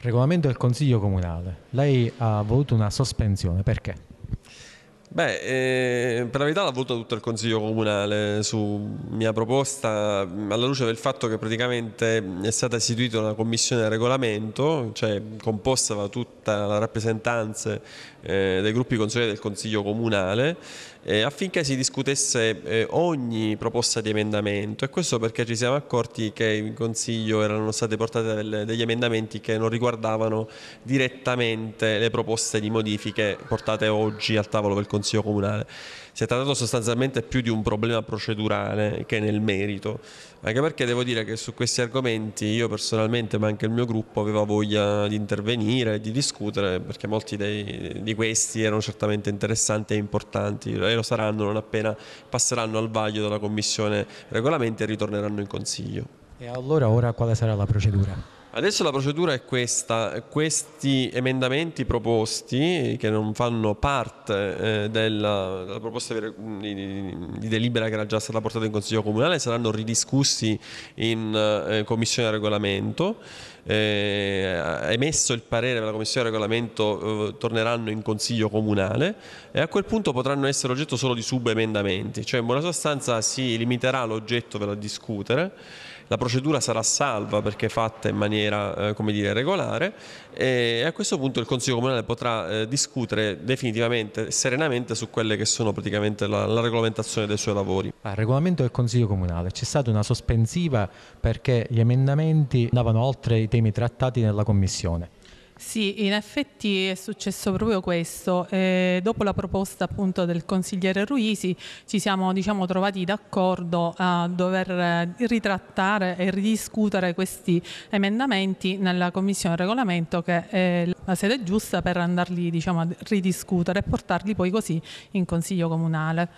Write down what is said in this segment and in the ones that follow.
Regolamento del Consiglio Comunale. Lei ha voluto una sospensione, perché? Beh, eh, per la verità l'ha voluto tutto il Consiglio Comunale su mia proposta, alla luce del fatto che praticamente è stata istituita una commissione del regolamento, cioè composta da tutta la rappresentanza eh, dei gruppi consiglieri del Consiglio Comunale, eh, affinché si discutesse eh, ogni proposta di emendamento e questo perché ci siamo accorti che in Consiglio erano state portate delle, degli emendamenti che non riguardavano direttamente le proposte di modifiche portate oggi al tavolo del Consiglio Consiglio Comunale. Si è trattato sostanzialmente più di un problema procedurale che nel merito, anche perché devo dire che su questi argomenti io personalmente, ma anche il mio gruppo, aveva voglia di intervenire e di discutere, perché molti dei, di questi erano certamente interessanti e importanti, e lo saranno non appena passeranno al vaglio della Commissione Regolamenti e ritorneranno in Consiglio. E allora ora quale sarà la procedura? Adesso la procedura è questa, questi emendamenti proposti che non fanno parte eh, della, della, proposta di, di, di, delibera che era già stata portata in Consiglio Comunale saranno ridiscussi in eh, Commissione Regolamento, eh, emesso il parere della Commissione di Regolamento eh, torneranno in Consiglio Comunale e a quel punto potranno essere oggetto solo di subemendamenti, cioè in buona sostanza si limiterà l'oggetto per discutere la procedura sarà salva perché fatta in maniera eh, dire, regolare e a questo punto il Consiglio Comunale potrà eh, discutere definitivamente, e serenamente su quelle che sono praticamente la, la regolamentazione dei suoi lavori. Al ah, regolamento del Consiglio Comunale c'è stata una sospensiva perché gli emendamenti andavano oltre i temi trattati nella Commissione. Sì, in effetti è successo proprio questo. Eh, dopo la proposta appunto del consigliere Ruisi ci siamo diciamo, trovati d'accordo a dover eh, ritrattare e ridiscutere questi emendamenti nella commissione regolamento che è la sede giusta per andarli diciamo, a ridiscutere e portarli poi così in consiglio comunale.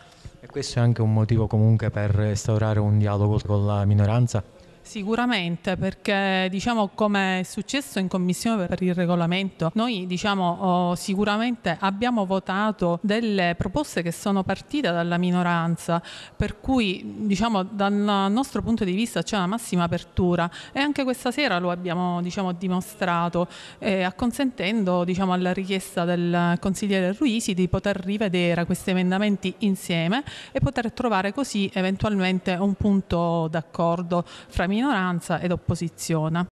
E questo è anche un motivo comunque per instaurare un dialogo con la minoranza? Sicuramente, perché diciamo come è successo in commissione per il regolamento, noi diciamo oh, sicuramente abbiamo votato delle proposte che sono partite dalla minoranza, per cui diciamo dal nostro punto di vista c'è una massima apertura e anche questa sera lo abbiamo diciamo, dimostrato, eh, acconsentendo diciamo, alla richiesta del consigliere Ruisi di poter rivedere questi emendamenti insieme e poter trovare così eventualmente un punto d'accordo fra minoranza ed opposizione.